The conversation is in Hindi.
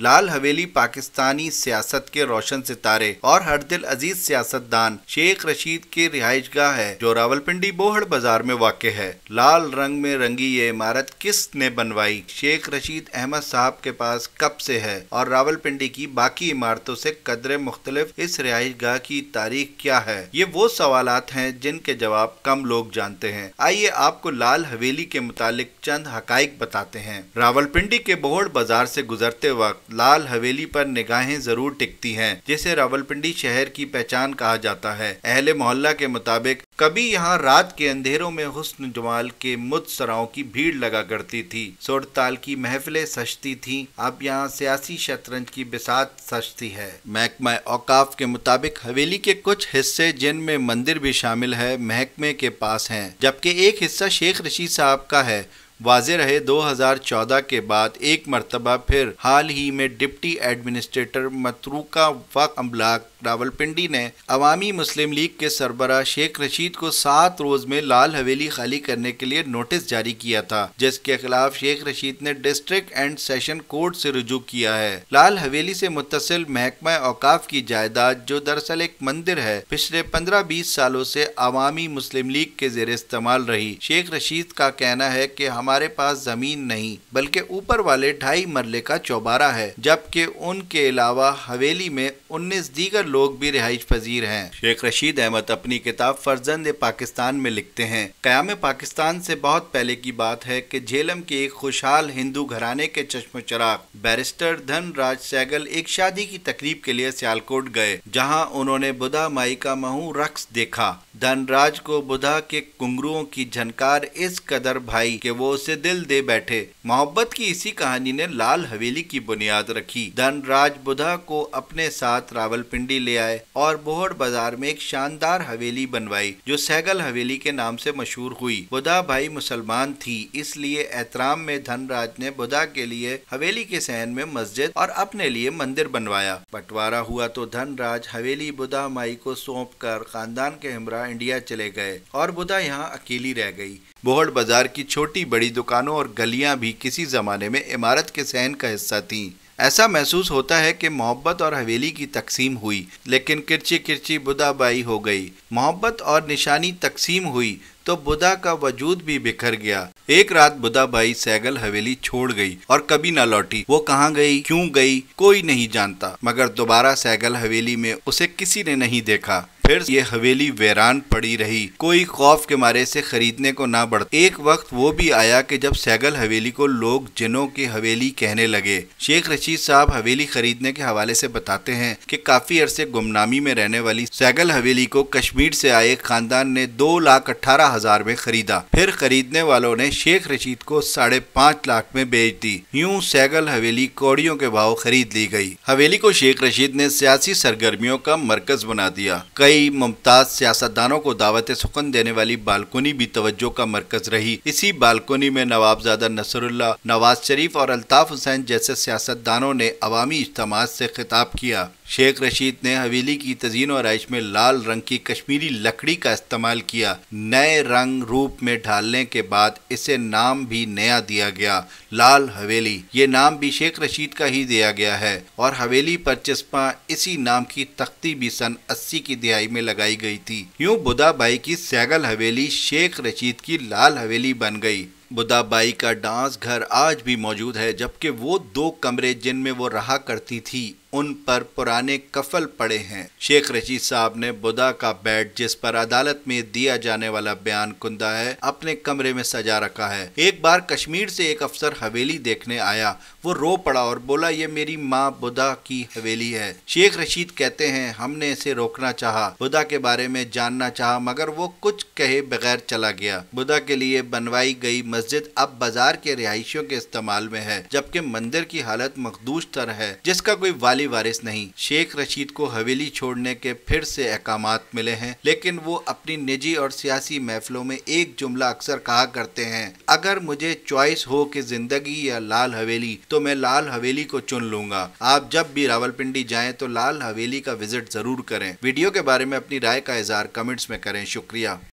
लाल हवेली पाकिस्तानी सियासत के रोशन सितारे और हरदिल अजीज सियासतदान शेख रशीद के रिहाइश गाह है जो रावलपिंडी बोहड़ बाजार में वाक़ है लाल रंग में रंगी ये इमारत किस ने बनवाई शेख रशीद अहमद साहब के पास कब से है और रावलपिंडी की बाकी इमारतों से कदरे मुख्तलिफ इस रिहाइश गाह की तारीख क्या है ये वो सवाल हैं जिनके जवाब कम लोग जानते हैं आइए आपको लाल हवेली के मुतालिक चंद हक बताते हैं रावलपिंडी के बोहड़ बाजार से गुजरते वक्त लाल हवेली पर निगाहें जरूर टिकती हैं जिसे रावलपिंडी शहर की पहचान कहा जाता है अहले मोहल्ला के मुताबिक कभी यहाँ रात के अंधेरों में हुस्न जमाल के सराओं की भीड़ लगा करती थी सुरताल की महफिलें सस्ती थी अब यहाँ सियासी शतरंज की बिसात सस्ती है महकमा औकाफ के मुताबिक हवेली के कुछ हिस्से जिनमें मंदिर भी शामिल है महकमे के पास है जबकि एक हिस्सा शेख रशीद साहब का है वाज रहे 2014 के बाद एक मरतबा फिर हाल ही में डिप्टी एडमिनिस्ट्रेटर मतरूका वक अम्लाक रावलपिंडी ने अवामी मुस्लिम लीग के सरबरा शेख रशीद को सात रोज में लाल हवेली खाली करने के लिए नोटिस जारी किया था जिसके खिलाफ शेख रशीद ने डिस्ट्रिक्ट एंड सेशन कोर्ट से रजू किया है लाल हवेली से मुतसिल महकमा औकाफ की जायदाद जो दरअसल एक मंदिर है पिछले पंद्रह बीस सालों से अवामी मुस्लिम लीग के जेर इस्तेमाल रही शेख रशीद का कहना है की हमारे हमारे पास जमीन नहीं बल्कि ऊपर वाले ढाई मरले का चौबारा है जबकि उनके अलावा हवेली में उन्नीस दीगर लोग भी रिहाइश पजीर हैं शेख रशीद अहमद अपनी किताब फर्जंद पाकिस्तान में लिखते हैं क्याम पाकिस्तान से बहुत पहले की बात है कि झेलम के एक खुशहाल हिंदू घराने के चश्म चराग बैरिस्टर धनराज सैगल एक शादी की तकरीब के लिए सियालकोट गए जहां उन्होंने बुधा माई का महू रक्स देखा धनराज को बुधा के कुंगरुओं की झनकार इस कदर भाई के वो उसे दिल दे बैठे मोहब्बत की इसी कहानी ने लाल हवेली की बुनियाद रखी धनराज बुधा को अपने साथ साथ रावलपिंडी ले आए और बोहड़ बाजार में एक शानदार हवेली बनवाई जो सैगल हवेली के नाम से मशहूर हुई बुधा भाई मुसलमान थी इसलिए एहतराम में धनराज ने बुधा के लिए हवेली के सहन में मस्जिद और अपने लिए मंदिर बनवाया बंटवारा हुआ तो धनराज हवेली बुधा माई को सौंप कर खानदान के हमरा इंडिया चले गए और बुधा यहाँ अकेली रह गई बोहड़ बाजार की छोटी बड़ी दुकानों और गलियां भी किसी जमाने में इमारत के सहन का हिस्सा थी ऐसा महसूस होता है कि मोहब्बत और हवेली की तकसीम हुई लेकिन किरची किरची बुदाबाई हो गई मोहब्बत और निशानी तकसीम हुई तो बुदा का वजूद भी बिखर गया एक रात बुदाबाई सैगल हवेली छोड़ गई और कभी न लौटी वो कहाँ गई क्यों गई कोई नहीं जानता मगर दोबारा सैगल हवेली में उसे किसी ने नहीं देखा फिर ये हवेली वेरान पड़ी रही कोई खौफ के मारे से खरीदने को ना बढ़ एक वक्त वो भी आया कि जब सैगल हवेली को लोग जिनों की हवेली कहने लगे शेख रशीद साहब हवेली खरीदने के हवाले से बताते हैं कि काफी अरसे गुमनामी में रहने वाली सैगल हवेली को कश्मीर से आए खानदान ने दो लाख अठारह हजार में खरीदा फिर खरीदने वालों ने शेख रशीद को साढ़े पाँच लाख में बेच दी यूँ सैगल हवेली कौड़ियों के भाव खरीद ली गयी हवेली को शेख रशीद ने सियासी सरगर्मियों का मरकज बना दिया कई कई मुमताज सियासतदानों को दावत सुखन देने वाली बालकोनी भी तवज्जो का मरकज रही इसी बालकोनी में नवाबजादा नसरुल्ला नवाज शरीफ और अल्ताफ हुसैन जैसे सियासतदानों ने अवामी इज्तम से खिताब किया शेख रशीद ने हवेली की तजीन और आइश में लाल रंग की कश्मीरी लकड़ी का इस्तेमाल किया नए रंग रूप में ढालने के बाद इसे नाम भी नया दिया गया लाल हवेली ये नाम भी शेख रशीद का ही दिया गया है और हवेली पर चस्पा इसी नाम की तख्ती भी सन अस्सी की दिहाई बनाई में लगाई गई थी यूँ बुदाबाई की सैगल हवेली शेख रशीद की लाल हवेली बन गई बुदाबाई का डांस घर आज भी मौजूद है जबकि वो दो कमरे जिनमें वो रहा करती थी उन पर पुराने कफल पड़े हैं शेख रशीद साहब ने बुदा का बेड जिस पर अदालत में दिया जाने वाला बयान कुंदा है अपने कमरे में सजा रखा है एक बार कश्मीर से एक अफसर हवेली देखने आया वो रो पड़ा और बोला ये मेरी माँ बुदा की हवेली है शेख रशीद कहते हैं हमने इसे रोकना चाह बुदा के बारे में जानना चाह मगर वो कुछ कहे बगैर चला गया बुदा के लिए बनवाई गई मस्जिद अब बाजार के रिहायशियों के इस्तेमाल में है जबकि मंदिर की हालत मखदूश तर है जिसका कोई वाली माली वारिस नहीं शेख रशीद को हवेली छोड़ने के फिर से अहकाम मिले हैं लेकिन वो अपनी निजी और सियासी महफिलों में एक जुमला अक्सर कहा करते हैं अगर मुझे चॉइस हो कि जिंदगी या लाल हवेली तो मैं लाल हवेली को चुन लूंगा आप जब भी रावलपिंडी जाएं तो लाल हवेली का विजिट जरूर करें वीडियो के बारे में अपनी राय का इजहार कमेंट्स में करें शुक्रिया